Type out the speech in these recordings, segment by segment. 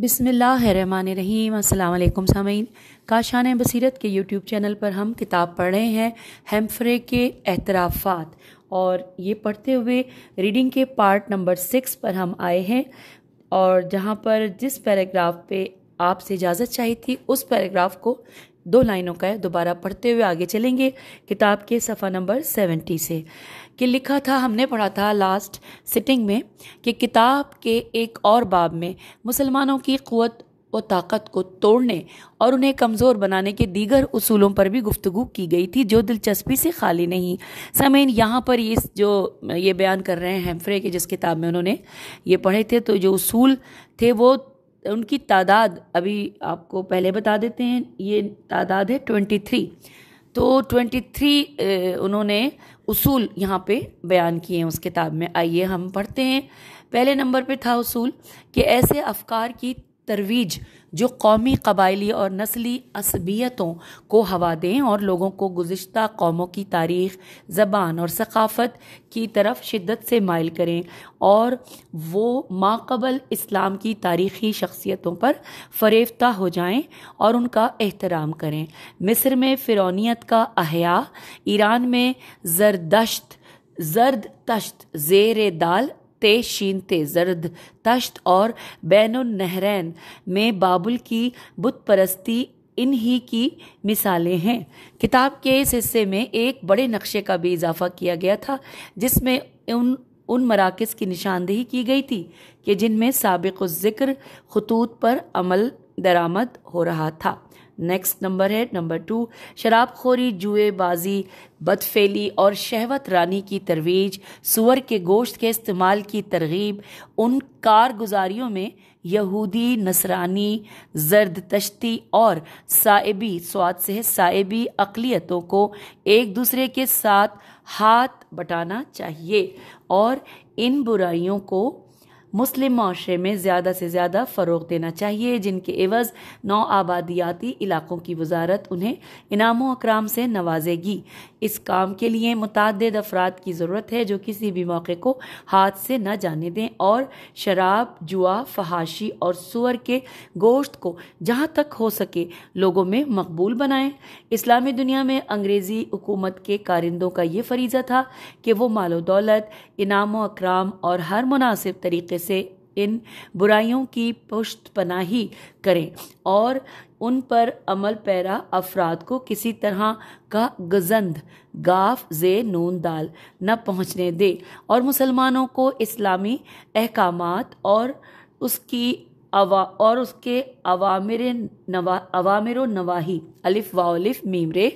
बिसमीम् अल्लाम सामीन काशान बसीरत के यूट्यूब चैनल पर हम किताब पढ़ रहे हैं हेम्फ्रे के एतराफ़ात और ये पढ़ते हुए रीडिंग के पार्ट नंबर सिक्स पर हम आए हैं और जहाँ पर जिस पैराग्राफ पे आपसे इजाज़त चाहिए थी उस पैराग्राफ को दो लाइनों का है दोबारा पढ़ते हुए आगे चलेंगे किताब के सफ़ा नंबर सेवेंटी से कि लिखा था हमने पढ़ा था लास्ट सिटिंग में कि किताब के एक और बाब में मुसलमानों की क़वत व ताकत को तोड़ने और उन्हें कमज़ोर बनाने के दीगर उसूलों पर भी गुफ्तु की गई थी जो दिलचस्पी से खाली नहीं समीन यहाँ पर इस जो ये बयान कर रहे हैं हेम्फ्रे के जिस किताब में उन्होंने ये पढ़े थे तो जो उसूल थे वो उनकी तादाद अभी आपको पहले बता देते हैं ये तादाद है ट्वेंटी थ्री तो ट्वेंटी थ्री उन्होंने उसूल यहाँ पे बयान किए हैं उस किताब में आइए हम पढ़ते हैं पहले नंबर पे था उसूल कि ऐसे अफकार की तरवीज जो कौमी कबायली और नस्ली असबियतों को हवा दें और लोगों को गुज्त कौमों की तारीख ज़बान और सकाफ़त की तरफ शिद्दत से माइल करें और वो माकबल इस्लाम की तारीखी शख्सियतों पर फरेफ्ता हो जाएं और उनका एहतराम करें मिस्र में फ़िरौनीत का अहया ईरान में जरदश्त जर्द तश्त जेर दाल ते शीनते जर्द तश्त और बैन नहरैन में बाबुल की बुत परस्ती इन ही की मिसालें हैं किताब के इस हिस्से में एक बड़े नक्शे का भी इजाफा किया गया था जिसमें उन उन मराकज़ की निशानदेही की गई थी कि जिनमें सबक ज़िक्र खतूत पर अमल दरामद हो रहा था नेक्स्ट नंबर है नंबर टू शराबखोरी जुएबाजी बदफेली और शहवत रानी की तरवीज सुअर के गोश्त के इस्तेमाल की तरगीब उन कारगुजारियों में यहूदी नसरानी जर्द तश्ती और साइबी स्वाद से साइबी अकलीतों को एक दूसरे के साथ हाथ बटाना चाहिए और इन बुराइयों को मुस्लिम माशरे में ज़्यादा से ज़्यादा फ़रोग देना चाहिए जिनके एवज़ नौ आबादियाती इलाकों की वजारत उन्हें इनामों अक्राम से नवाजेगी इस काम के लिए मुतद अफराद की ज़रूरत है जो किसी भी मौके को हाथ से न जाने दें और शराब जुआ फहाशी और सुअर के गोश्त को जहाँ तक हो सके लोगों में मकबूल बनाएं इस्लामी दुनिया में अंग्रेज़ी हुकूमत के कारिंदों का ये फरीज़ा था कि वो मालो दौलत इनाम अक्राम और हर मुनासिब तरीके जैसे इन बुराइयों की पुष्ट पनाही करें और उन पर अमल पैरा अफराद को किसी तरह का गजंद गाफ जे नून दाल न पहुंचने दे और मुसलमानों को इस्लामी अहकाम और उसकी अवा और उसके अवामिर नवा अवामिर नवाही अलिफ वाओलिफ मीमरे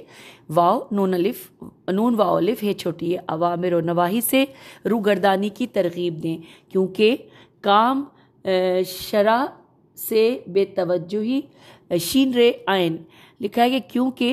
वाओ नून अलिफ नून वाओलिफ है छोटी अवामिर नवाही से रूगर्दानी की तरगीब दें क्योंकि काम शरा से ही शीन रे आयन लिखा है कि क्योंकि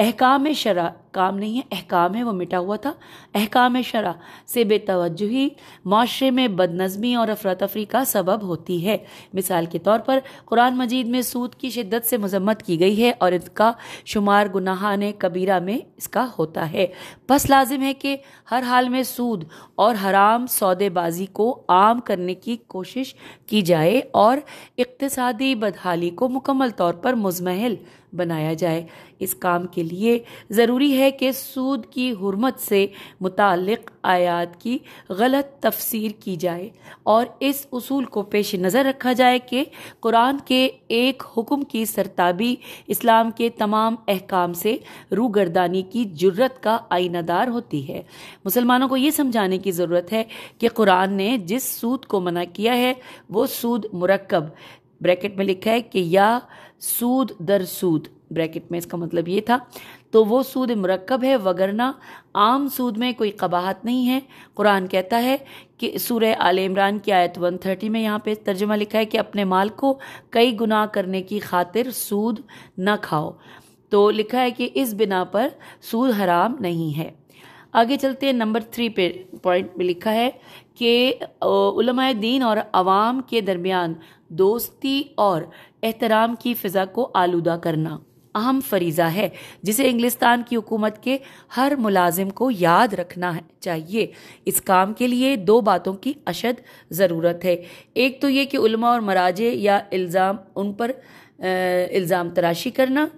अहकाम शरा काम नहीं है अहकाम है वो मिटा हुआ था अहकाम शरा से बेतवजही माशरे में बदनज़मी और अफरा तफरी का सबब होती है मिसाल के तौर पर कुरान मजीद में सूद की शिद्दत से मजम्मत की गई है और इसका शुमार गुनाहान कबीरा में इसका होता है बस लाजिम है कि हर हाल में सूद और हराम सौदेबाजी को आम करने की कोशिश की जाए और इकतसादी बदहाली को मुकम्मल तौर पर मुजमहल बनाया जाए इस काम के लिए ज़रूरी है कि सूद की हरमत से मुतक़ आयात की गलत तफसीर की जाए और इस असूल को पेश नज़र रखा जाए कि कुरान के एक हुक्म की सरताबी इस्लाम के तमाम अहकाम से रूगर्दानी की जरूरत का आइनादार होती है मुसलमानों को ये समझाने की ज़रूरत है कि कुरान ने जिस सूद को मना किया है वो सूद मरकब ब्रैकेट में लिखा है कि या सूद दर सूद ब्रैकेट में इसका मतलब ये था तो वो सूद मरकब है वगरना आम सूद में कोई कबाहत नहीं है कुरान कहता है कि सूर आल इमरान की आयत 130 में यहाँ पे तर्जमा लिखा है कि अपने माल को कई गुनाह करने की खातिर सूद न खाओ तो लिखा है कि इस बिना पर सूद हराम नहीं है आगे चलते हैं नंबर थ्री पे पॉइंट में लिखा है कि दीन और आवाम के दरमियान दोस्ती और एहतराम की फ़िज़ा को आलूदा करना अहम फरीज़ा है जिसे इंग्लिस्तान की हुकूमत के हर मुलाजिम को याद रखना है चाहिए इस काम के लिए दो बातों की अशद ज़रूरत है एक तो ये कि उलमा और मराजे या इल्ज़ाम उन पर इल्ज़ाम तराशी करना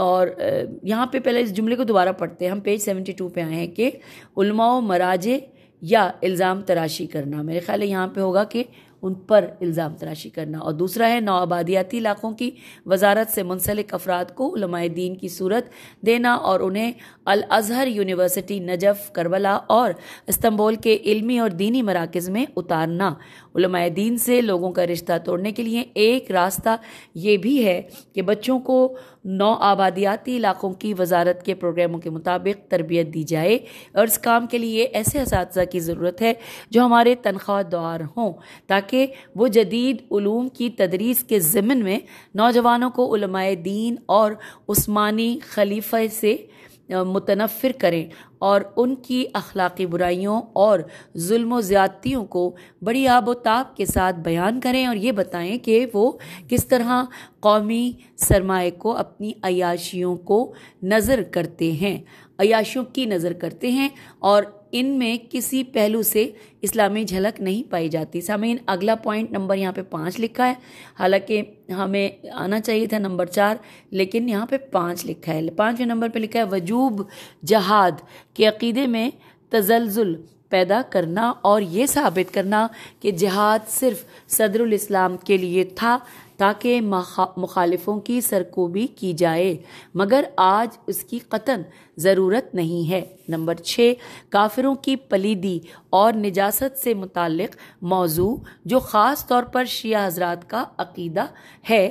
और यहाँ पे पहले इस जुमले को दोबारा पढ़ते हैं हम पेज सेवेंटी टू पे आए हैं कि उलमा मराजे या इल्ज़ाम तराशी करना मेरे ख्याल यहाँ पे होगा कि उन पर इल्ज़ाम तराशी करना और दूसरा है आबादियाती इलाकों की वजारत से मुंसलिक अफराद को दीन की सूरत देना और उन्हें Al Azhar university Najaf Karbala और इस्तंबोल के इल्मी और दीनी मराकज़ में उतारना दीन से लोगों का रिश्ता तोड़ने के लिए एक रास्ता ये भी है कि बच्चों को नौ आबादियाती इलाकों की वजारत के प्रोग्रामों के मुताबिक तरबियत दी जाए और इस काम के लिए ऐसे इस की ज़रूरत है जो हमारे तनख्वाह दार हों ताकि वो जदीद ूम की तदरीस के ज़मन में नौजवानों को दीन और उस्मानी खलीफे से मुतनफ़िर करें और उनकी अखलाक़ी बुराइयों और जुल्म ज़्यादतियों को बड़ी आबोताब के साथ बयान करें और ये बताएं कि वो किस तरह कौमी सरमाए को अपनी अयाशियों को नज़र करते हैं अयाशियों की नज़र करते हैं और इनमें किसी पहलू से इस्लामी झलक नहीं पाई जाती सामीन अगला पॉइंट नंबर यहाँ पे पाँच लिखा है हालांकि हमें आना चाहिए था नंबर चार लेकिन यहाँ पे पाँच लिखा है पाँचवें नंबर पे लिखा है वजूब जहाद के अकीदे में तजलजुल पैदा करना और ये साबित करना कि जहाद सिर्फ सदरुलस्लाम के लिए था ताकि मुखालिफों की सरकोबी की जाए मगर आज उसकी कतन ज़रूरत नहीं है नंबर छः काफिरों की पलीदी और निजासत से मुतक़ मौजू जो ख़ास तौर पर शिया हजरात का अकीदा है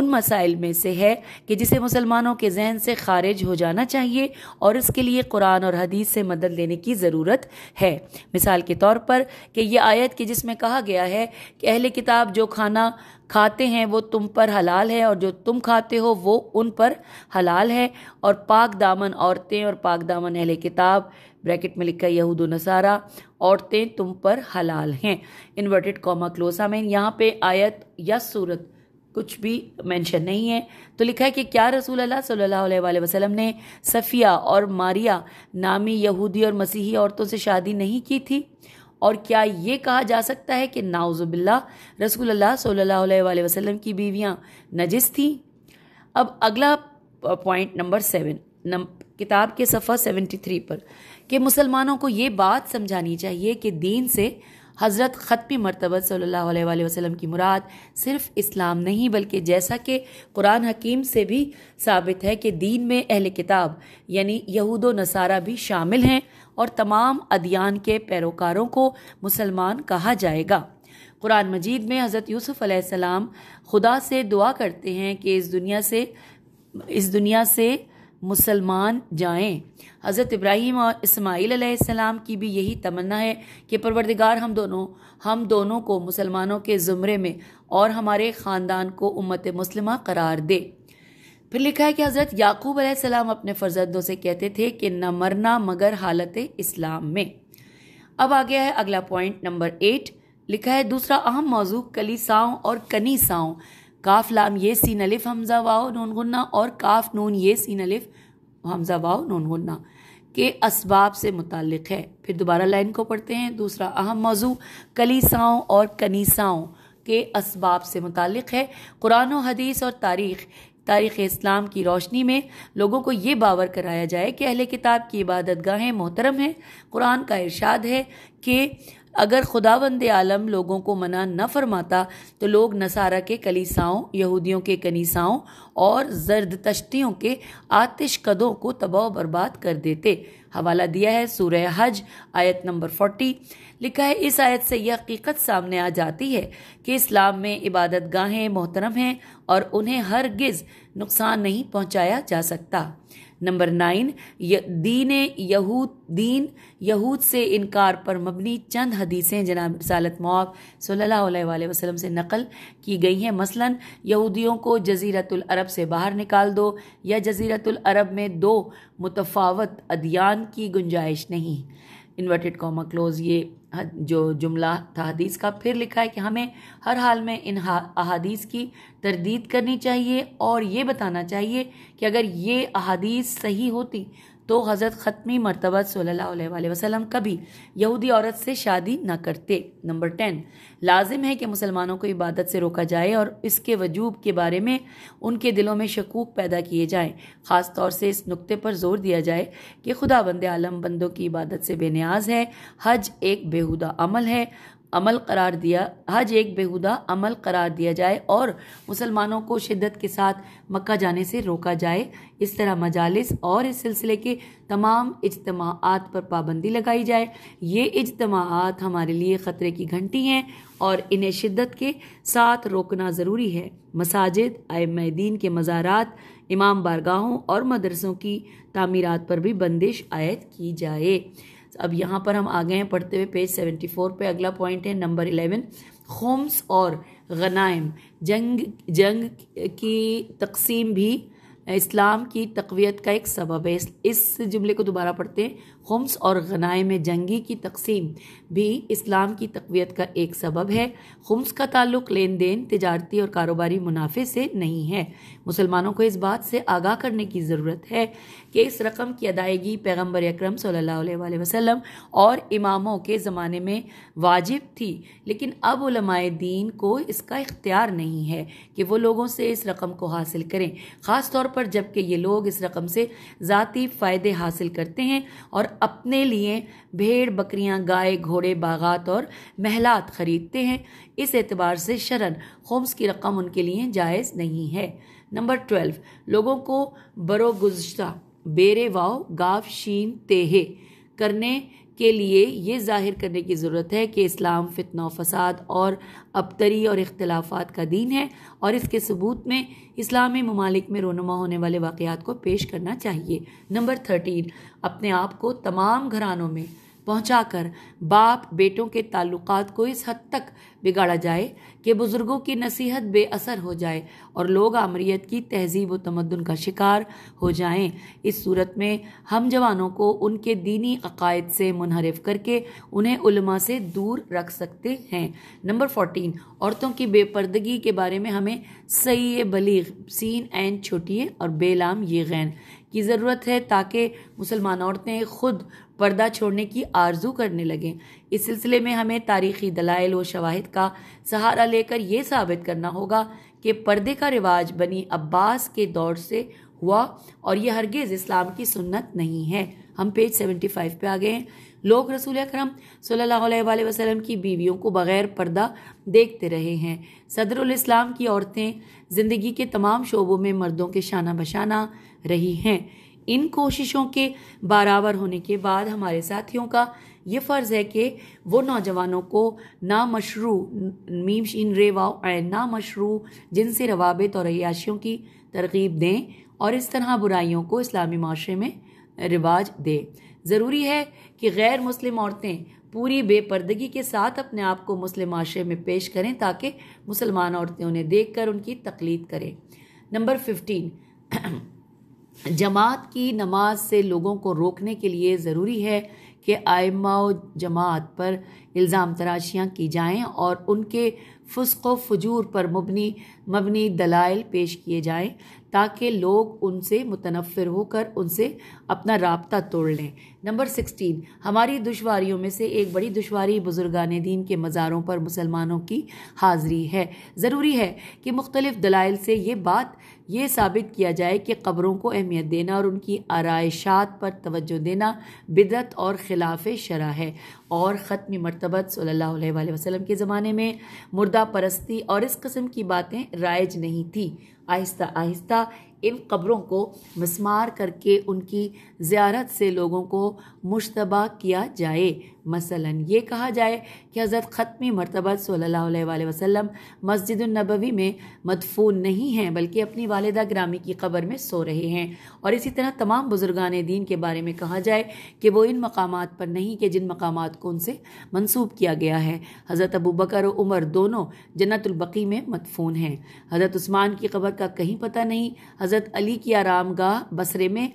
उन मसाइल में से है कि जिसे मुसलमानों के जहन से खारिज हो जाना चाहिए और इसके लिए कुरान और हदीस से मदद लेने की ज़रूरत है मिसाल के तौर पर कि यह आयत कि जिसमें कहा गया है कि अहले किताब जो खाना खाते हैं वो तुम पर हलाल है और जो तुम खाते हो वो उन पर हलाल है और पाक दामन औरतें औरतें और पाकदामन अहले किताब ब्रैकेट में लिखा यहूद नसारा औरतें तुम पर हलाल हैं इन्वर्टेड कॉमा क्लोज हमें यहाँ पे आयत या सूरत कुछ भी मेंशन नहीं है तो लिखा है कि क्या रसूल अल्लाह सल्लल्लाहु अलैहि वसल्लम ने सफ़िया और मारिया नामी यहूदी और मसीही औरतों से शादी नहीं की थी और क्या ये कहा जा सकता है कि नाउज़ुबिल्ला रसूल अल्लाह सल्लल्लाहु अलैहि वसल्लम की बीवियाँ नजिस थीं अब अगला पॉइंट नंबर सेवन किताब के सफ़ा 73 पर कि मुसलमानों को ये बात समझानी चाहिए कि दीन से हज़रत ख़त्म मरतबत सल्ला वसम की मुराद सिर्फ इस्लाम नहीं बल्कि जैसा कि कुरान हकीम से भी साबित है कि दीन में अहल किताब यानी यहूद नसारा भी शामिल हैं और तमाम अदियान के पैरोकारों को मुसलमान कहा जाएगा कुरान मजीद में हज़रत यूसुफ़ अलैहिस्सलाम खुदा से दुआ करते हैं कि इस दुनिया से इस दुनिया से मुसलमान जाएं हज़रत इब्राहिम और इसमाइल सलाम की भी यही तमन्ना है कि परवरदिगार हम दोनों हम दोनों को मुसलमानों के ज़ुमरे में और हमारे ख़ानदान को उम्मत मुसलमा करार दे फिर लिखा है कि हज़रत याकूब सलाम अपने फ़र्जंदों से कहते थे कि न मरना मगर हालत इस्लाम में अब आ गया है अगला पॉइंट नंबर एट लिखा है दूसरा अहम मौजू कलीसाओं और कनीसाओं काफ लाम ये सीन अलिफ हमज़ा वाओ नून गुन्ना और काफ नून ये सीन अलिफ हमज़ा वाओ नून गुन्ना के इसबाब से मुतक़ है फिर दोबारा लाइन को पढ़ते हैं दूसरा अहम मौजू कलीसाओं और कनीसाओं के इसबाब से मुतक़ है कुरान हदीस और तारीख़ तारीख़ इस्लाम की रोशनी में लोगों को ये बावर कराया जाए कि अहले किताब की इबादत गाहें मोहतरम हैं कुरान का इरशाद है कि अगर खुदावंद आलम लोगों को मना न फरमाता तो लोग नसारा के कलीसाओं यहूदियों के कनीसाओं और जर्द तश्तियों के आतिश कदों को तबाह बर्बाद कर देते हवाला दिया है सूर्य हज आयत नंबर फोर्टी लिखा है इस आयत से यह हकीकत सामने आ जाती है कि इस्लाम में इबादत गाहें मोहतरम हैं और उन्हें हर गिज़ नुकसान नहीं पहुंचाया जा सकता नंबर नाइन दीन यहूद दीन यहूद से इनकार पर मबनी चंद हदीसें जनाब रसालत मौब सल्ला वसलम से नकल की गई हैं मसलन यहूदियों को जजीरतुल अरब से बाहर निकाल दो या जजीरतुल अरब में दो मुतफावत अदियान की गुंजाइश नहीं इन्वर्टेड कॉमा क्लोज ये जो जुमला था हदीस का फिर लिखा है कि हमें हर हाल में इन अहादीस की तरदीद करनी चाहिए और ये बताना चाहिए कि अगर ये अहादीस सही होती तो हज़रत ख़त्मी मरतबा सल्ला वसलम कभी यहूदी औरत से शादी न करते नंबर टेन लाजिम है कि मुसलमानों को इबादत से रोका जाए और इसके वजूब के बारे में उनके दिलों में शकूक पैदा किए जाए ख़ास तौर से इस नुकते पर जोर दिया जाए कि खुदा बंद आलम बंदों की इबादत से बेनियाज है हज एक बेहूदा अमल है अमल करार दिया हज एक बेहुदा अमल करार दिया जाए और मुसलमानों को शिद्दत के साथ मक्का जाने से रोका जाए इस तरह मजालस और इस सिलसिले के तमाम इजतमात पर पाबंदी लगाई जाए ये इजतमात हमारे लिए ख़तरे की घंटी हैं और इन्हें शिद्दत के साथ रोकना ज़रूरी है मसाजिद आयम के मज़ारात इमाम बारगाहों और मदरसों की तमीरत पर भी बंदिश आयद की जाए अब यहाँ पर हम आ गए हैं पढ़ते हुए पेज सेवेंटी फोर पर अगला पॉइंट है नंबर इलेवन खोम्स और गनाइम जंग जंग की तकसीम भी इस्लाम की तकवीत का एक सबब है इस जुमले को दोबारा पढ़ते हैं खुम्स और गनाए में जंगी की तकसीम भी इस्लाम की तकवीत का एक सबब है खुम्स का ताल्लुक लेन देन तजारती और कारोबारी मुनाफे से नहीं है मुसलमानों को इस बात से आगाह करने की ज़रूरत है कि इस रकम की अदायगी पैगम्बर अक्रम वसल्लम और इमामों के ज़माने में वाजिब थी लेकिन अब उलमाए दीन को इसका इख्तियार नहीं है कि वो लोगों से इस रकम को हासिल करें ख़ास तौर पर जबकि ये लोग इस रकम से ज़ाती फ़ायदे हासिल करते हैं और अपने लिए भेड़ बकरियां, गाय घोड़े बागात और महलात खरीदते हैं इस एतबार से शरण होम्स की रकम उनके लिए जायज़ नहीं है नंबर ट्वेल्व लोगों को बरो बेरे वाव गाव शीन तेहे करने के लिए ये जाहिर करने की ज़रूरत है कि इस्लाम फितना फसाद और अबतरी और इख्तलाफात का दीन है और इसके सबूत में इस्लामी ममालिक में रोनुमा होने वाले वाक़ को पेश करना चाहिए नंबर थर्टीन अपने आप को तमाम घरानों में पहुंचाकर बाप बेटों के ताल्लुकात को इस हद तक बिगाड़ा जाए कि बुज़ुर्गों की नसीहत बेअसर हो जाए और लोग आमरीत की तहजीब व तमदन का शिकार हो जाएं इस सूरत में हम जवानों को उनके दीनी अकायद से मुनहरफ करके उन्हें उलमा से दूर रख सकते हैं नंबर फोर्टीन औरतों की बेपर्दगी के बारे में हमें सही बलीग सीन एन छोटी और बेलाम ये गैन की ज़रूरत है ताकि मुसलमान औरतें खुद पर्दा छोड़ने की आरजू करने लगें इस सिलसिले में हमें तारीखी दलाइल व शवाहद का सहारा लेकर यह साबित करना होगा कि पर्दे का रिवाज बनी अब्बास के दौर से हुआ और यह हरगिज़ इस्लाम की सुन्नत नहीं है हम पेज सेवेंटी फाइव पर आ गए हैं लोग रसूल अक्रम सल्लल्लाहु अलैहि की बीवियों को बग़ैर पर्दा देखते रहे हैं सदरुल इस्लाम की औरतें ज़िंदगी के तमाम शोबों में मर्दों के शाना बशाना रही हैं इन कोशिशों के बारावर होने के बाद हमारे साथियों का ये फ़र्ज़ है कि वो नौजवानों को मशरू मीम शीन ना मशरू जिनसे रवाबित और अयाशियों की तरगीब दें और इस तरह बुराइयों को इस्लामी माशरे में रिवाज दें ज़रूरी है कि गैर मुस्लिम औरतें पूरी बेपर्दगी के साथ अपने आप को मुस्लिम माशरे में पेश करें ताकि मुसलमान औरतें उन्हें देख कर उनकी तकलीद करें नंबर फिफ्टीन जमात की नमाज से लोगों को रोकने के लिए ज़रूरी है कि आयमा जमात पर इल्ज़ाम तराशियाँ की जाएँ और उनके फुसको फजूर पर मबनी मबनी दलाइल पेश किए जाएँ ताकि लोग उनसे मुतनफ़र होकर उनसे अपना रबता तोड़ लें नंबर सिक्सटीन हमारी दुशारियों में से एक बड़ी दुशारी बुजुर्गान दीन के मज़ारों पर मुसलमानों की हाज़री है ज़रूरी है कि मुख्तलिफ़ दलाइल से ये बात ये साबित किया जाए कि कब्रों को अहमियत देना और उनकी आरइशात पर तोज्जो देना बिदत और ख़िलाफ़ शरा है और ख़त्म मरतबत सल्ला वसलम के ज़माने में मुर्दा परस्ती और इस कस्म की बातें राइज नहीं थी आहिस्ता आहिस्ता इन कब्रों को मस्मार करके उनकी ज़्यारत से लोगों को मुशतबा किया जाए मसलन ये कहा जाए कि हज़रत ख़त्मी मरतबत सल्ला वसलम मस्जिद नबवी में मदफून नहीं हैं बल्कि अपनी वालदा ग्रामी की ख़बर में सो रहे हैं और इसी तरह तमाम बुजुर्गान दीन के बारे में कहा जाए कि वो इन मकाम पर नहीं कि जिन मकाम कौन से मंसूब किया गया है हज़रत अबू बकर और उमर दोनों जन्नतुल्बकी में मदफून हैं हज़रत उस्मान की खबर का कहीं पता नहीं हज़रत अली की आराम गाह बसरे में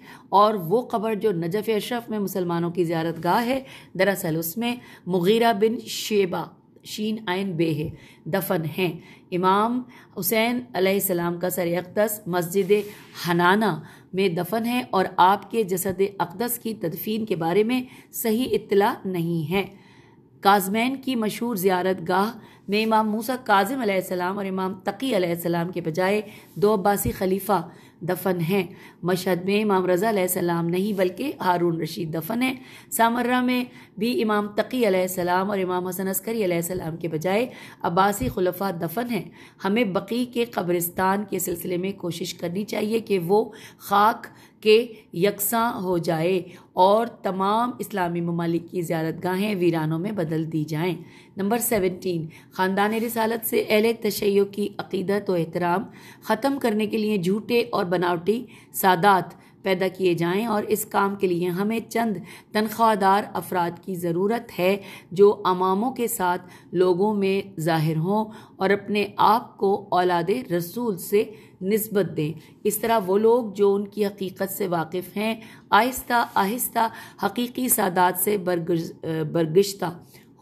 और वो खबर जो नजफ़ अशरफ में मुसलमानों की ज्यारत गाह है दरअसल उसमें मुगीरा बिन शेबा शीन आयन बे है दफन हैं इमाम हुसैन सलाम का सर अकदस मस्जिद हनाना में दफन है और आपके जसद अकदस की तदफीन के बारे में सही इतला नहीं है काजमैन की मशहूर जियारत गाह में इमाम मूसा काजिम और इमाम तकी के बजाय दो अब्बासी खलीफा दफन हैं मशहद में इमाम रज़ा सलाम नहीं बल्कि हारून रशीद दफन है सामर्रा में भी इमाम तकी सलाम और इमाम हसन अस्करी सलाम के बजाय अब्बासी खलफा दफन है हमें बकी के कब्रिस्तान के सिलसिले में कोशिश करनी चाहिए कि वो खाक के यकसा हो जाए और तमाम इस्लामी ममालिक की ज्यारत गाहें वीरानों में बदल दी जाएँ नंबर सेवनटीन ख़ानदान रिसालत से अहल तशैय की अकीदत व एहतराम ख़त्म करने के लिए झूठे और बनावटी सादात पैदा किए जाएं और इस काम के लिए हमें चंद तनख्वाहदार अफराद की ज़रूरत है जो अमामों के साथ लोगों में ज़ाहिर हों और अपने आप को औलाद रसूल से नस्बत दें इस तरह वो लोग जो उनकी हकीकत से वाकिफ़ हैं आहिस्ता आहिस्ता हकीकी सादात से बरगश्त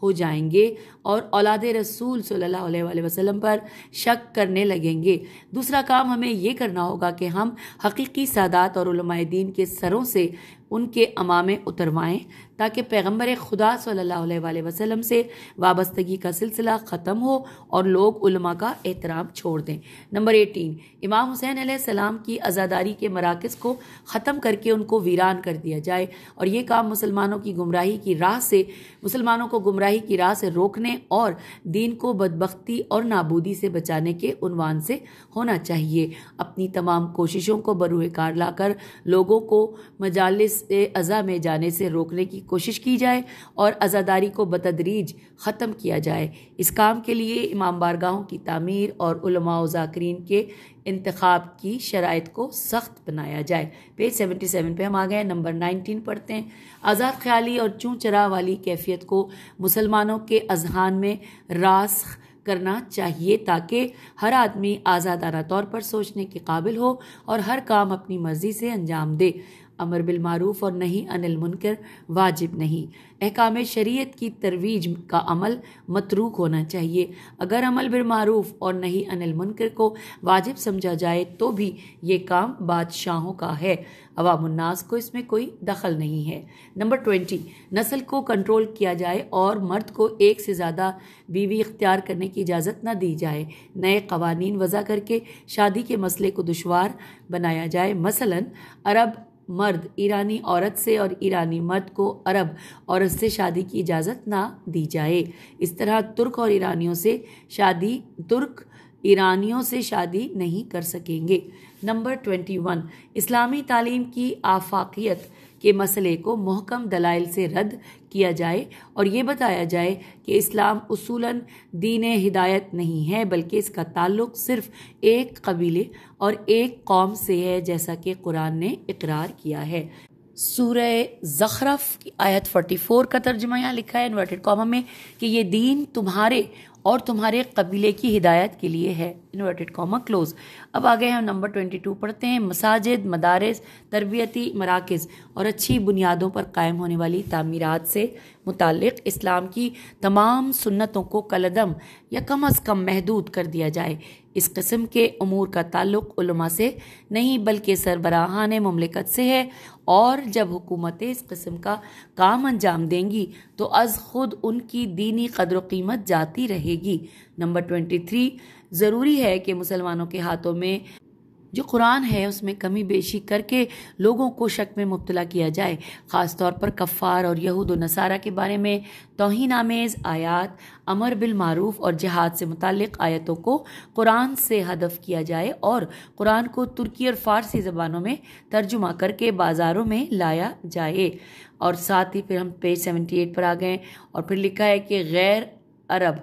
हो जाएंगे और औलाद रसूल सल्लल्लाहु अलैहि वसल्लम पर शक करने लगेंगे दूसरा काम हमें ये करना होगा कि हम हकीकी सादात और दीन के सरों से उनके अमामे उतरवाएं ताकि पैगम्बर खुदा सल्ला वसलम से वाबस्तगी का सिलसिला ख़त्म हो और लोग का एहतराम छोड़ दें नंबर एटीन इमाम हुसैन आसमाम की आज़ादारी के मराकज़ को ख़त्म करके उनको वीरान कर दिया जाए और ये काम मुसलमानों की गुमराही की राह से मुसलमानों को गुमराही की राह से रोकने और दीन को बदबख्ती और नाबूदी से बचाने के उनवान से होना चाहिए अपनी तमाम कोशिशों को बरूकार कार लाकर लोगों को मजालस अज़ा में जाने से रोकने की कोशिश की जाए और आज़ादारी को बतदरीज ख़त्म किया जाए इस काम के लिए इमाम बारगाहों की तमीर और ज़ाकरीन के इंतखब की शराइ को सख्त बनाया जाए पेज सेवेंटी सेवन पर हम आ गए नंबर नाइनटीन पढ़ते हैं आज़ाद ख्याली और चूँ चरा वाली कैफियत को मुसलमानों के अजहान में रास करना चाहिए ताकि हर आदमी आज़ादाना तौर पर सोचने के काबिल हो और हर काम अपनी मर्ज़ी से अंजाम दे अमर बिल मारूफ और नहीं अनिल मुनकर वाजिब नहीं अहकाम शरीयत की तरवीज का अमल मतरूक होना चाहिए अगर अमल बिल मारूफ और नहीं अनिल मुनकर को वाजिब समझा जाए तो भी ये काम बादशाहों का है अवामन्नास को इसमें कोई दखल नहीं है नंबर ट्वेंटी नस्ल को कंट्रोल किया जाए और मर्द को एक से ज़्यादा बीवी इख्तियार करने की इजाज़त न दी जाए नए कवानीन वज़ा करके शादी के मसले को दुशवार बनाया जाए मसलन अरब मर्द ईरानी औरत से और ईरानी मर्द को अरब औरत से शादी की इजाज़त ना दी जाए इस तरह तुर्क और ईरानियों से शादी तुर्क ईरानियों से शादी नहीं कर सकेंगे नंबर ट्वेंटी वन इस्लामी तालीम की आफाकियत के मसले को महकम दलाइल से रद्द किया जाए और ये बताया जाए कि इस्लाम उसूलन दीन हिदायत नहीं है बल्कि इसका ताल्लुक सिर्फ एक कबीले और एक कौम से है जैसा कि कुरान ने इकरार किया है सूर ज़खरफ की आयत 44 का तर्जमा यहाँ लिखा है इन्वर्टेड कॉमा में कि ये दीन तुम्हारे और तुम्हारे कबीले की हिदायत के लिए है इन्वर्टेड कॉमा क्लोज अब आ गए हम नंबर ट्वेंटी टू पढ़ते हैं मसाजिद मदारस तरबियती मराकज़ और अच्छी बुनियादों पर कायम होने वाली तमीरत से मुतल इस्लाम की तमाम सुन्नतों को कलदम या कम अज़ कम महदूद कर दिया जाए इस कस्म के अमूर का ताल्लुक से नहीं बल्कि सरबराहान ममलिकत से है और जब हुकूमतें इस कस्म का काम अंजाम देंगी तो अज़ ख़ुद उनकी दीनी कदर कीमत जाती रहेगी नंबर ट्वेंटी थ्री ज़रूरी है कि मुसलमानों के हाथों में जो कुरान है उसमें कमी बेशी करके लोगों को शक में मुबतला किया जाए ख़ास तौर पर कफ़ार और यहूद नसारा के बारे में तोहन आमेज़ आयात अमर बिलमूफ़ और जहाद से मुतक़ आयतों को कुरान से हदफ किया जाए और कुरान को तुर्की और फ़ारसी ज़बानों में तर्जुमा करके बाज़ारों में लाया जाए और साथ ही फिर हम पेज सेवेंटी एट पर आ गए और फिर लिखा है कि गैर अरब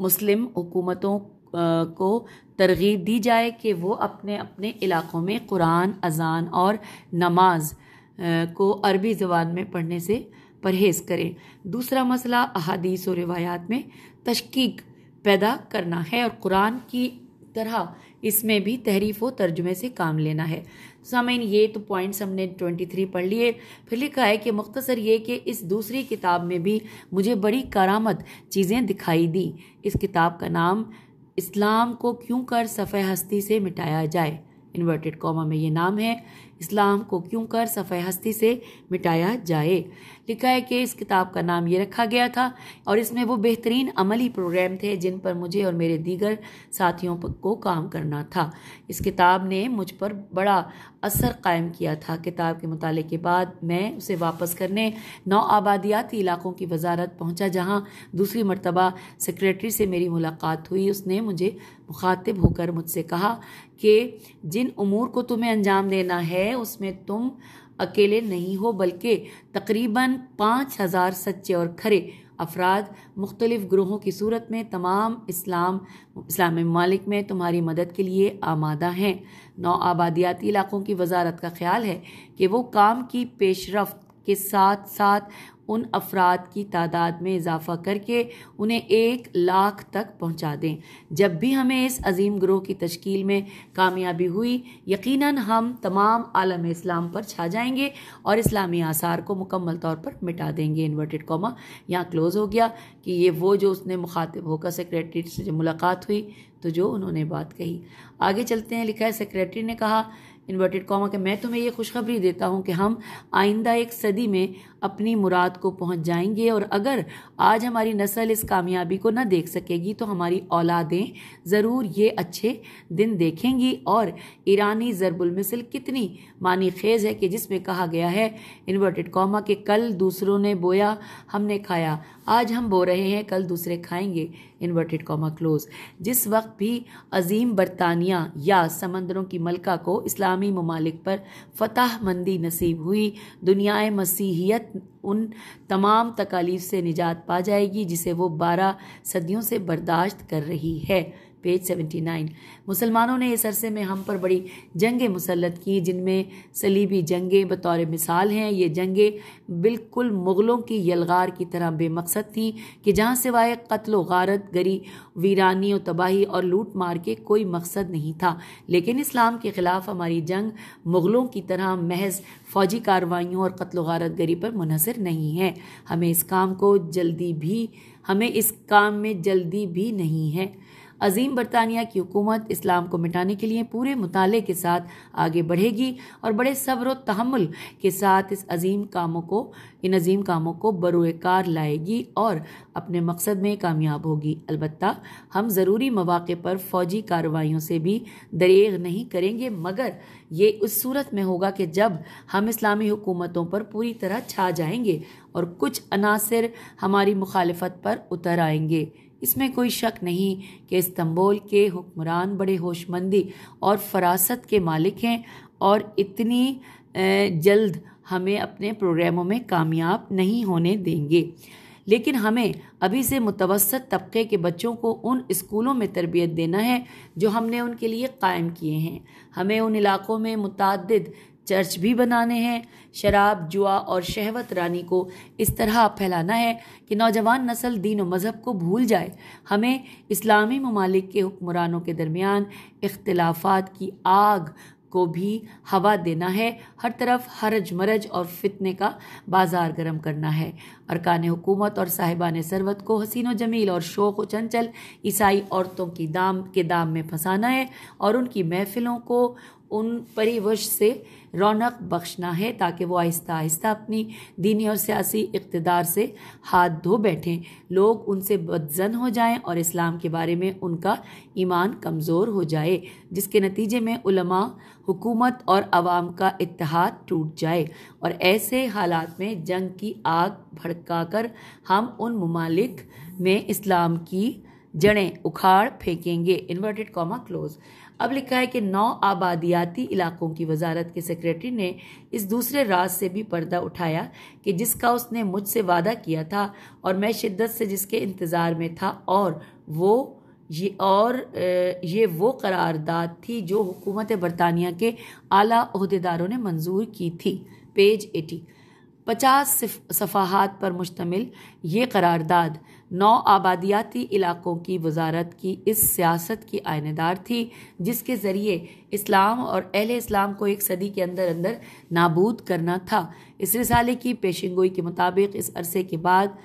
मुस्लिम हुकूमतों को तरगीब दी जाए कि वो अपने अपने इलाक़ों में कुरान अजान और नमाज को अरबी ज़बान में पढ़ने से परहेज़ करें दूसरा मसला अहादीस और रिवायात में तशकीक पैदा करना है और कुरान की तरह इसमें भी तहरीफ व तर्जुमे से काम लेना है सामीन ये तो पॉइंट्स हमने 23 पढ़ लिए फिर लिखा है कि मुख्तसर ये कि इस दूसरी किताब में भी मुझे बड़ी करामत चीज़ें दिखाई दी इस किताब का नाम इस्लाम को क्यों कर सफे हस्ती से मिटाया जाए इन्वर्टेड कॉमा में ये नाम है इस्लाम को क्यों कर सफ़े हस्ती से मिटाया जाए लिखा है कि इस किताब का नाम ये रखा गया था और इसमें वो बेहतरीन अमली प्रोग्राम थे जिन पर मुझे और मेरे दीगर साथियों को काम करना था इस किताब ने मुझ पर बड़ा असर कायम किया था किताब के मुताले के बाद मैं उसे वापस करने नौ आबादियाती इलाकों की वजारत पहुंचा जहां दूसरी मरतबा सेक्रेटरी से मेरी मुलाकात हुई उसने मुझे मुखातिब होकर मुझसे कहा कि जिन उमूर को तुम्हें अंजाम देना है है उसमें तुम अकेले नहीं हो बल्कि तकरीबन पाँच हज़ार सच्चे और खरे अफराद मुख्तलिफ़ ग्रोहों की सूरत में तमाम इस्लाम इस्लामी ममालिक में तुम्हारी मदद के लिए आमादा हैं नौ आबादियाती इलाकों की वजारत का ख्याल है कि वो काम की पेशरफ के साथ साथ उन अफराद की तादाद में इजाफा करके उन्हें एक लाख तक पहुंचा दें जब भी हमें इस अजीम ग्रोह की तश्कील में कामयाबी हुई यकीनन हम तमाम आलम इस्लाम पर छा जाएंगे और इस्लामी आसार को मुकम्मल तौर पर मिटा देंगे इन्वर्टेड कॉमा यहाँ क्लोज़ हो गया कि ये वो जो उसने मुखातिब होकर सेक्रेटरी से मुलाकात हुई तो जो उन्होंने बात कही आगे चलते हैं लिखा है सेक्रेटरी ने कहा इन्वर्टेड कॉमा के मैं तुम्हें ये खुशखबरी देता हूँ कि हम आइंदा एक सदी में अपनी मुराद को पहुंच जाएंगे और अगर आज हमारी नस्ल इस कामयाबी को न देख सकेगी तो हमारी औलादें ज़रूर ये अच्छे दिन देखेंगी और ईरानी ज़रबुलमिसल कितनी मानी खेज़ है कि जिसमें कहा गया है इन्वर्टेड कॉमा के कल दूसरों ने बोया हमने खाया आज हम बो रहे हैं कल दूसरे खाएंगे इन्वर्टेड कॉमा क्लोज जिस वक्त भी अजीम बरतानिया या समंदरों की मलका को इस्लामी ममालिक पर फतह मंदी नसीब हुई दुनियाए मसीहियत उन तमाम तकालीफ से निजात पा जाएगी जिसे वो बारह सदियों से बर्दाश्त कर रही है पेज 79 मुसलमानों ने इस अरसे में हम पर बड़ी जंगें मुसलत की जिनमें सलीबी जंगें बतौर मिसाल हैं ये जंगें बिल्कुल मुग़लों की यलगार की तरह बेमकसद थीं कि जहाँ सिवाय कत्ल गारत गरी वीरानी और तबाही और लूट मार के कोई मकसद नहीं था लेकिन इस्लाम के ख़िलाफ़ हमारी जंग मुग़लों की तरह महज फ़ौजी कार्रवाइयों और कत्ल गारत गरी पर मुनहसर नहीं है हमें इस काम को जल्दी भी हमें इस काम में जल्दी भी नहीं है अजीम बरतानिया की हुकूमत इस्लाम को मिटाने के लिए पूरे मुताले के साथ आगे बढ़ेगी और बड़े सब्र तहमल के साथ इस अजीम कामों को इन अजीम कामों को बरकार लाएगी और अपने मकसद में कामयाब होगी अलबत् हम ज़रूरी मौाक़े पर फ़ौजी कार्रवाइयों से भी दरेग नहीं करेंगे मगर ये उस सूरत में होगा कि जब हम इस्लामी हुकूमतों पर पूरी तरह छा जाएंगे और कुछ अनासर हमारी मुखालफत पर उतर आएंगे इसमें कोई शक नहीं कि इस्तंबोल के हुक्मरान बड़े होशमंदी और फरासत के मालिक हैं और इतनी जल्द हमें अपने प्रोग्रामों में कामयाब नहीं होने देंगे लेकिन हमें अभी से मुतवसत तबके के बच्चों को उन स्कूलों में तरबियत देना है जो हमने उनके लिए कायम किए हैं हमें उन इलाक़ों में मुतद चर्च भी बनाने हैं शराब जुआ और शहवत रानी को इस तरह फैलाना है कि नौजवान नस्ल दीन व मज़हब को भूल जाए हमें इस्लामी ममालिक के हुक्मरानों के दरमियान इख्तलाफात की आग को भी हवा देना है हर तरफ हरज मरज और फितने का बाजार गर्म करना है अरकान हुकूमत और साहिबान सरवत को हसीन जमील और शोक व चंचल ईसाई औरतों की दाम के दाम में फंसाना है और उनकी महफिलों को उन परिवश से रौनक बख्शना है ताकि वो आहिस्ता आहिस्ता अपनी दीनी और सियासी इकतदार से हाथ धो बैठें लोग उनसे बदजन हो जाएं और इस्लाम के बारे में उनका ईमान कमज़ोर हो जाए जिसके नतीजे में उलमा हुकूमत और आवाम का इतिहाद टूट जाए और ऐसे हालात में जंग की आग भड़का कर हम उन ममालिक में इस्लाम की जड़ें उखाड़ फेंकेंगे इन्वर्टेड कॉमा क्लोज अब लिखा है कि नौ आबादियाती इलाकों की वजारत के सेक्रेटरी ने इस दूसरे राज से भी पर्दा उठाया कि जिसका उसने मुझसे वादा किया था और मैं शिद्दत से जिसके इंतज़ार में था और वो ये और ये वो करारदाद थी जो हुकूमत बरतानिया के आला अहदेदारों ने मंजूर की थी पेज एटी पचास सफाहत पर मुश्तमिल ये करारदाद नौ आबादियाती इलाकों की वजारत की इस सियासत की आयनेदार थी जिसके ज़रिए इस्लाम और अहल इस्लाम को एक सदी के अंदर अंदर नाबूद करना था इस रिसाले की पेशेंगोई के मुताबिक इस अरसे के बाद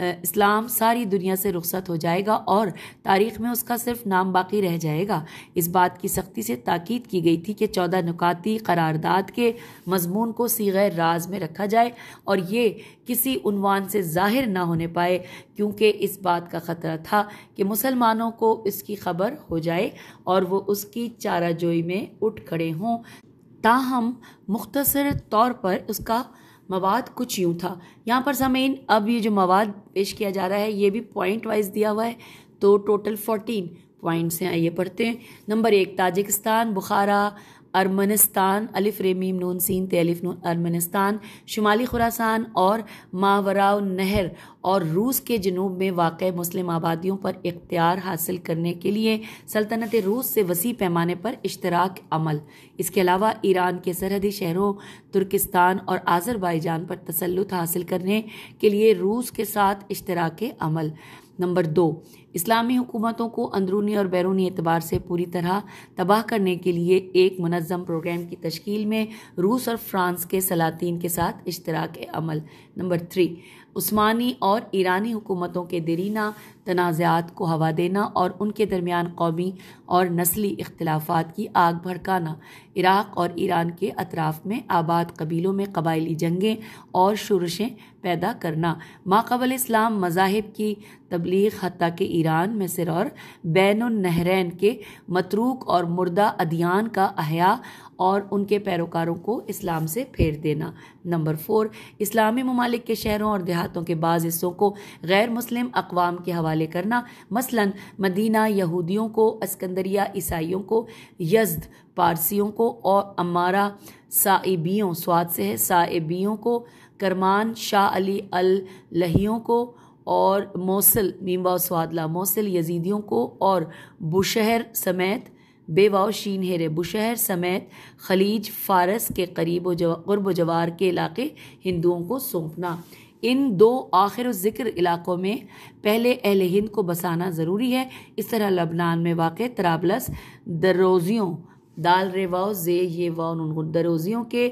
इस्लाम सारी दुनिया से रुखसत हो जाएगा और तारीख में उसका सिर्फ नाम बाकी रह जाएगा इस बात की सख्ती से ताकीद की गई थी कि चौदह नुकाती करारदाद के मजमून को सीगैर राज में रखा जाए और ये किसी उनवान से जाहिर ना होने पाए क्योंकि इस बात का ख़तरा था कि मुसलमानों को इसकी खबर हो जाए और वो उसकी चाराजोई में उठ खड़े हों ताहम मुख्तसर तौर पर उसका मवाद कुछ यूँ था यहाँ पर समय अब ये जो मवाद पेश किया जा रहा है ये भी पॉइंट वाइज दिया हुआ है तो टोटल फोर्टीन पॉइंट्स हैं आइए पढ़ते हैं नंबर एक ताजिकिस्तान बुखारा अरमनिस्तान अलिफ रेमीम नून सीन अलिफ नून अरमनिस्तान शुमाली खुरासान और मावराव नहर और रूस के जनूब में वाक़ मुस्लिम आबादियों पर इख्तियार हासिल करने के लिए सल्तनत रूस से वसी पैमाने पर इश्तराक अमल इसके अलावा ईरान के सरहदी शहरों तुर्किस्तान और आज़रबाईजान पर तसलुत हासिल करने के लिए रूस के साथ इश्तराक अमल नंबर दो इस्लामी हुकूमतों को अंदरूनी और बैरूनी एतबार से पूरी तरह तबाह करने के लिए एक मनज़म प्रोग्राम की तश्कील में रूस और फ्रांस के सलातीन के साथ इश्तराक अमल नंबर थ्री उस्मानी और ईरानी हुकूमतों के दरीना तनाज़ात को हवा देना और उनके दरमियान कौमी और नस्ली इख्तलाफा की आग भड़काना इराक़ और ईरान के अतराफ़ में आबाद कबीलों में कबायली जंगें और शुरशें पैदा करना माकबल इस्लाम मजाहब की तबलीग हती के ईरान मिसर और बैन नहरैन के मतरूक और मुर्दा अदियान का अहया और उनके पैरोकारों को इस्लाम से फेर देना नंबर फोर इस्लामी ममालिक के शहरों और देहातों के बाज़ हिस्सों को गैर मुस्लिम अकवाम के हवाले हवाले करना मसलन मदीना यहूदियों को अस्कंदरिया ईसाइयों को यजद पारसियों को और अमारा साइबियों स्वाद से है साइबियों को करमान शाह अली अल लहियों को और मौसल मीमबा स्वादला मौसल यजीदियों को और बुशहर समेत बेवाव शीन हेरे बुशहर समेत खलीज फारस के करीब व जवार के इलाके हिंदुओं को सौंपना इन दो आखिर ज़िक्र इलाक़ों में पहले अहल हिंद को बसाना ज़रूरी है इस तरह लबनान में वाक़ तराबलस दरोज़ियों दाल रेवा जे ये वाओ दरोज़ियों के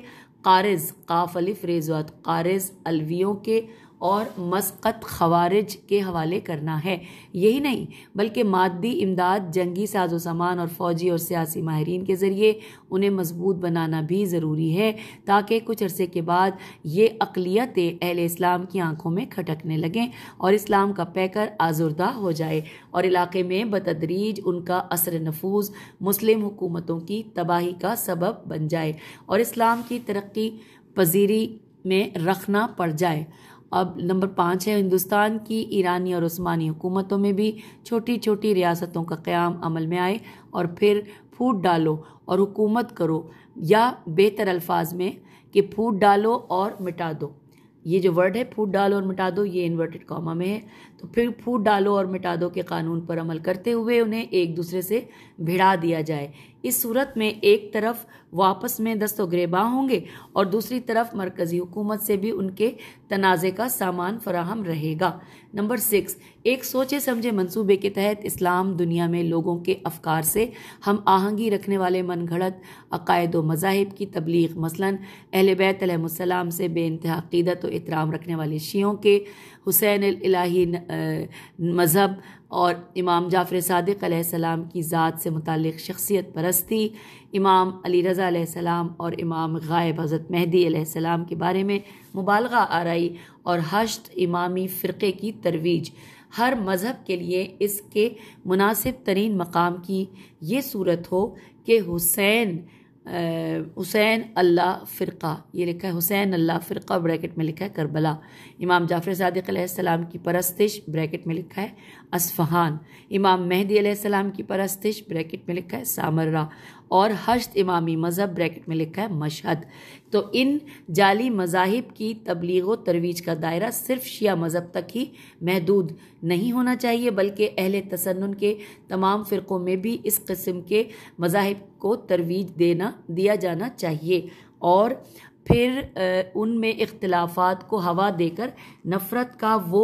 कारज काफ अलिफ रेजवात कारज अलवियों के और मस्कत खवारिज के हवाले करना है यही नहीं बल्कि मादी इमदाद जंगी साजो सामान और फौजी और सियासी माहरीन के ज़रिए उन्हें मजबूत बनाना भी ज़रूरी है ताकि कुछ अरसे के बाद ये अकलीत अहल इस्लाम की आंखों में खटकने लगें और इस्लाम का पैकर आजुर्दा हो जाए और इलाके में बतदरीज उनका असर नफूज मुस्लिम हुकूमतों की तबाही का सबब बन जाए और इस्लाम की तरक्की पजीरी में रखना पड़ जाए अब नंबर पाँच है हिंदुस्तान की ईरानी और उस्मानी हुकूमतों में भी छोटी छोटी रियासतों का क़्याम अमल में आए और फिर फूट डालो और हुकूमत करो या बेहतर अल्फाज में कि फूट डालो और मिटा दो ये जो वर्ड है फूट डालो और मिटा दो ये इन्वर्टेड कॉमा में है तो फिर फूट डालो और मिटा दो के कानून पर अमल करते हुए उन्हें एक दूसरे से भिड़ा दिया जाए इस सूरत में एक तरफ वापस में दस्तो ग्रेबा होंगे और दूसरी तरफ मरकज़ी हुकूमत से भी उनके तनाज़े का सामान फराहम रहेगा नंबर सिक्स एक सोचे समझे मंसूबे के तहत इस्लाम दुनिया में लोगों के अफकार से हम आहंगी रखने वाले मन घड़त अकायद व मजाहब की तबलीग मसलन अहल बैतम से बेानतहादत व इतराम रखने वाले शीयों के हुसैन इलाही मज़हब और इमाम जाफ़र सदक सलाम की ज़ात से मुतक़ शख्सियत परस्ती इमाम अली रज़ा सलाम और इमाम गायब हज़रत मेहदी सलाम के बारे में मुबालगा आरई और हशत इमामी फ़िरक़े की तरवीज हर मज़हब के लिए इसके मुनासिब तरीन मकाम की ये सूरत हो कि हुसैन हुसैन अल्लाह फ़िरका ये लिखा है हुसैन अल्लाह फ़िरका ब्रैकेट में लिखा है करबला इमाम जाफ़र सदक़्लाम की परस्तिश ब्रैकेट में लिखा है असफ़हान इमाम मेहदी सलाम की परस्तिश ब्रैकेट में लिखा है सामर्रा और हश्त इमामी मज़हब ब्रैकेट में लिखा है मशहद तो इन जाली मजाहिब की तबलीग व तरवीज का दायरा सिर्फ शिया मज़हब तक ही महदूद नहीं होना चाहिए बल्कि अहल तसन्न के तमाम फ़िरक़ों में भी इस कस्म के मजाहब को तरवीज देना दिया जाना चाहिए और फिर उनमें इख्तलाफात को हवा देकर नफ़रत का वो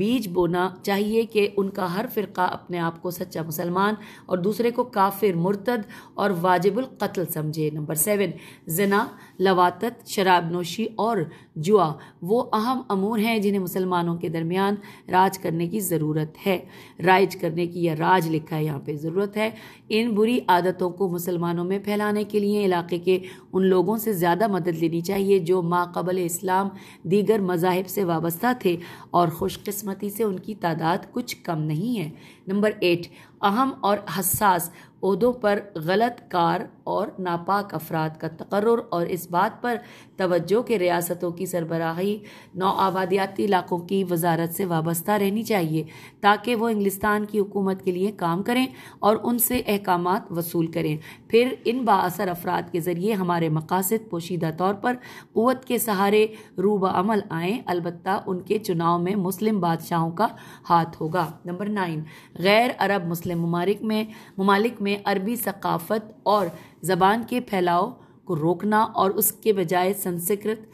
बीज बोना चाहिए कि उनका हर फ़िरका अपने आप को सच्चा मुसलमान और दूसरे को काफिर मुर्तद और वाजिबुल कत्ल समझे नंबर सेवन जना लवातत शराब नोशी और जुआ वो अहम अमूर हैं जिन्हें मुसलमानों के दरमियान राज करने की ज़रूरत है राइज करने की या राज लिखा है यहाँ पे ज़रूरत है इन बुरी आदतों को मुसलमानों में फैलाने के लिए इलाके के उन लोगों से ज़्यादा मदद लेनी चाहिए जो माकबल इस्लाम दीगर मजाहब से वाबस्ता थे और खुशकस्मती से उनकी तादाद कुछ कम नहीं है नंबर एट अहम और हसास उहदों पर गलत कार और नापाक अफराद का तकर और इस बात पर तवज्जो के रियासतों की सरबराही नौ आबादियाती इलाकों की वजारत से वाबस्ता रहनी चाहिए ताकि वह इंग्लिस्तान की हुकूमत के लिए काम करें और उनसे अहकाम वसूल करें फिर इन बासर अफराद के ज़रिए हमारे मकासद पोशीदा तौर पर क़वत के सहारे रूब अमल आएँ अलबत् उनके चुनाव में मुस्लिम बादशाहों का हाथ होगा नंबर नाइन गैर अरब मुस्लिम मुस्लिम ममालिक में ममालिक में अरबी सकाफ़त और ज़बान के फैलाव को रोकना और उसके बजाय संस्कृत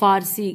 फारसी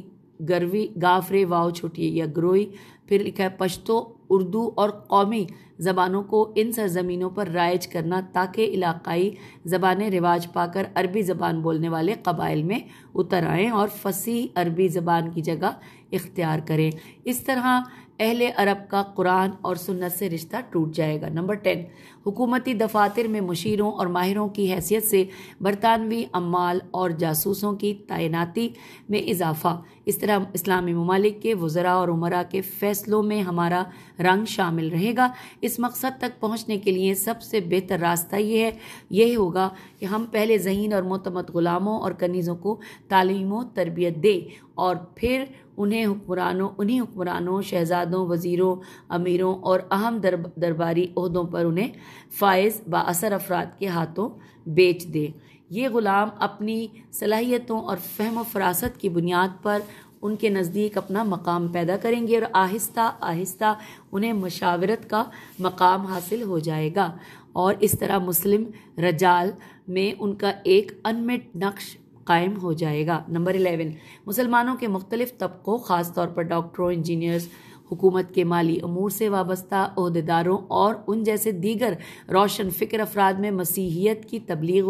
गर्वी गाफरे वाव छोटी या ग्रोई फिर लिखा है पश्तो उर्दू और कौमी ज़बानों को इन सरजमीनों पर राइज करना ताकि इलाकाई ज़बानें रिवाज पाकर अरबी ज़बान बोलने वाले कबाइल में उतर आएँ और फसी अरबी ज़बान की जगह इख्तियार करें इस तरह अहले अरब का कुरान और सुन्नत से रिश्ता टूट जाएगा नंबर टेन हुकूमती दफातर में मुशीरों और माहिरों की हैसियत से बरतानवी अमाल और जासूसों की तैनाती में इजाफा इस तरह इस्लामी ममालिक के वज़रा और उमरा के फ़ैसलों में हमारा रंग शामिल रहेगा इस मकसद तक पहुँचने के लिए सबसे बेहतर रास्ता ये है ये होगा कि हम पहले जहन और मतमद ग़ुलामों और कनीज़ों को तालीम तरबियत दें और फिर उन्हें हुक्मरानों उन्हीं हुक्मरानों शहजादों वज़ीरों अमीरों और अहम दरबारी अहदों पर उन्हें फायज बासर अफराद के हाथों बेच दे ये ग़ुलाम अपनी सलाहियतों और फहम फरासत की बुनियाद पर उनके नज़दीक अपना मकाम पैदा करेंगे और आहिस्ता आहिस्ता उन्हें मशावरत का मकाम हासिल हो जाएगा और इस तरह मुस्लिम रजाल में उनका एक अनमिट नक्श कायम हो जाएगा नंबर एलेवन मुसलमानों के मुख्तलिफ तबक़ों ख़ास तौर पर डॉक्टरों इंजीनियर्स हुकूमत के माली अमूर से वाबस्ता अहदेदारों और उन जैसे दीगर रोशन फ़िक्र अफराद में मसीहियत की तबलीग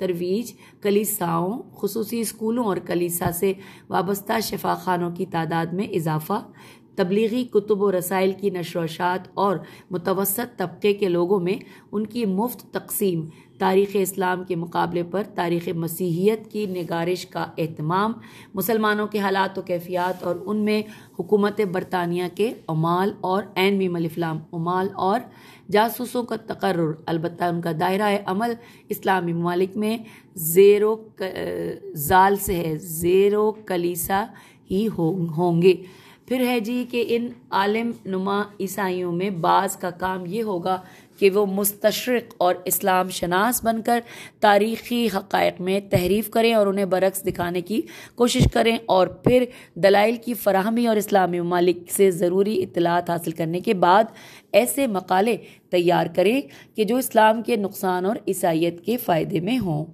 तरवीज कलीसाओं खसूस स्कूलों और कलीसा से वाबस्ता शफा खानों की तादाद में इजाफा तबलीगी कुतुब व रसाइल की नशरशात और मुतवसत तबके के लोगों में उनकी मुफ्त तकसीम तारीख़ इस्लाम के मुकाबले पर तारीख़ मसीहियत की नगारश का अहतमाम मुसलमानों के हालात व कैफियात और उनमें हुकूमत बरतानिया के अमाल और एन मीम इस्लाम अमाल और जासूसों का तकर्र अलबत् उनका दायरा अमल इस्लामी ममालिक में ज़ेरो क, जाल से है ज़ेरो कलीसा ही होंगे फिर है जी कि इन आलम नुमा ईसाइयों में बाज़ का काम ये होगा कि वो मुस्तशरक और इस्लाम शनास बनकर तारीख़ी हक़ में तहरीफ़ करें और उन्हें बरक्स दिखाने की कोशिश करें और फिर दलाइल की फरहमी और इस्लामी ममालिक से ज़रूरी इतलात हासिल करने के बाद ऐसे मकाले तैयार करें कि जो इस्लाम के नुकसान और ईसाइत के फ़ायदे में हों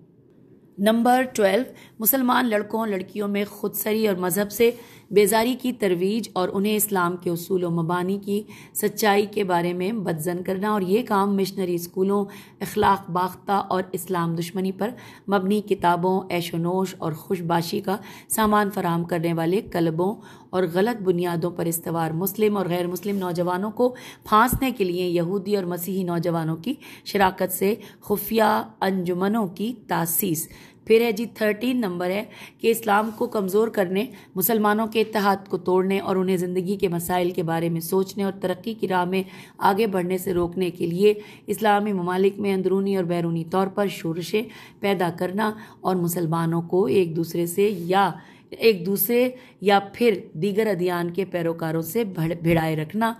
नंबर ट्वेल्व मुसलमान लड़कों लड़कियों में खुदसरी और मज़हब से बेजारी की तरवीज और उन्हें इस्लाम के असूल मबानी की सच्चाई के बारे में बदजन करना और ये काम मिशनरी स्कूलों अखलाक बाख्ता और इस्लाम दुश्मनी पर मबनी किताबों ऐशोनोश और खुशबाशी का सामान फराम करने वाले क्लबों और गलत बुनियादों पर इस्तवार मुस्लिम और गैर मुस्लिम नौजवानों को फांसने के लिए यहूदी और मसीही नौजवानों की शराकत से खुफिया अंजुमनों की तासीस फिर है जी थर्टीन नंबर है कि इस्लाम को कमज़ोर करने मुसलमानों के इतिहाद को तोड़ने और उन्हें ज़िंदगी के मसाइल के बारे में सोचने और तरक्की की राह में आगे बढ़ने से रोकने के लिए इस्लामी ममालिक में अंदरूनी और बैरूनी तौर पर शोरशें पैदा करना और मुसलमानों को एक दूसरे से या एक दूसरे या फिर दीगर अधियान के पैरोकारों से भिड़ाए रखना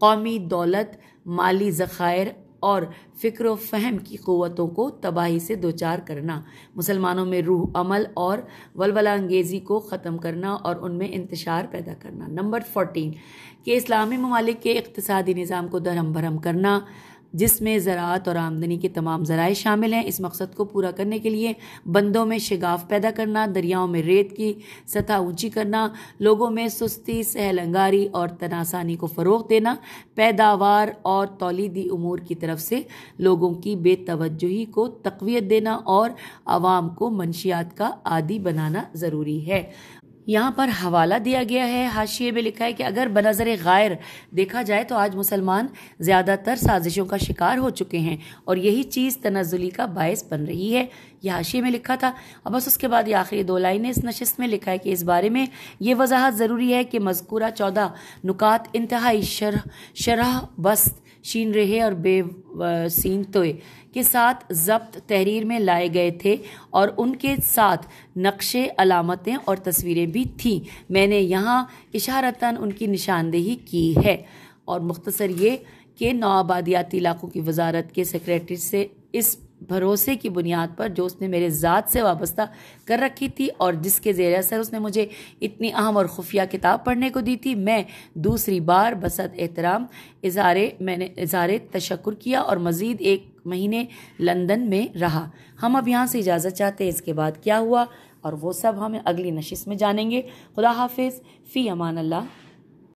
कौमी दौलत माली ज़ख़ायर और फ़िक्र फ़हम की क़वतों को तबाही से दोचार करना मुसलमानों में रूह अमल और वलवला अंगेज़ी को ख़त्म करना और उनमें इंतशार पैदा करना नंबर फोटीन के इस्लामी ममालिक के इकतसादी निज़ाम को दरम भरम करना जिसमें ज़रात और आमदनी के तमाम ज़राए शामिल हैं इस मकसद को पूरा करने के लिए बंदों में शिगाफ पैदा करना दरियाओं में रेत की सतह ऊंची करना लोगों में सुस्ती सहलंगारी और तनासानी को फ़रोग देना पैदावार और तोलीदी अमूर की तरफ से लोगों की बेतवजही को तकवीत देना और आवाम को मनशियात का आदि बनाना ज़रूरी है यहाँ पर हवाला दिया गया है हाशिए में लिखा है कि अगर बनजर गायर देखा जाए तो आज मुसलमान ज़्यादातर साजिशों का शिकार हो चुके हैं और यही चीज़ तनजुली का बायस बन रही है यह हाशिए में लिखा था और बस उसके बाद ये आखिरी दो लाइनें इस नशस्त में लिखा है कि इस बारे में ये वजाहत ज़रूरी है कि मजकूरा चौदह नुकात इंतहाई शरह शरह बस्त शीन रहे और बे तोय के साथ जब्त तहरीर में लाए गए थे और उनके साथ नक्शे अलामतें और तस्वीरें भी थीं मैंने यहाँ इशारता उनकी निशानदेही की है और मुख्तसर ये कि नवाबादियाती इलाकों की वजारत के सेक्रेटरी से इस भरोसे की बुनियाद पर जो उसने मेरे ज़ात से वाबस्ता कर रखी थी और जिसके जेर असर उसने मुझे इतनी अहम और खुफिया किताब पढ़ने को दी थी मैं दूसरी बार बसत एहतराम इज़ारे मैंने इजारे तशक्र किया और मज़ीद एक महीने लंदन में रहा हम अब यहाँ से इजाज़त चाहते हैं इसके बाद क्या हुआ और वो सब हम अगली नशिस में जानेंगे खुदा हाफिज़ फ़ी अमान अल्लाह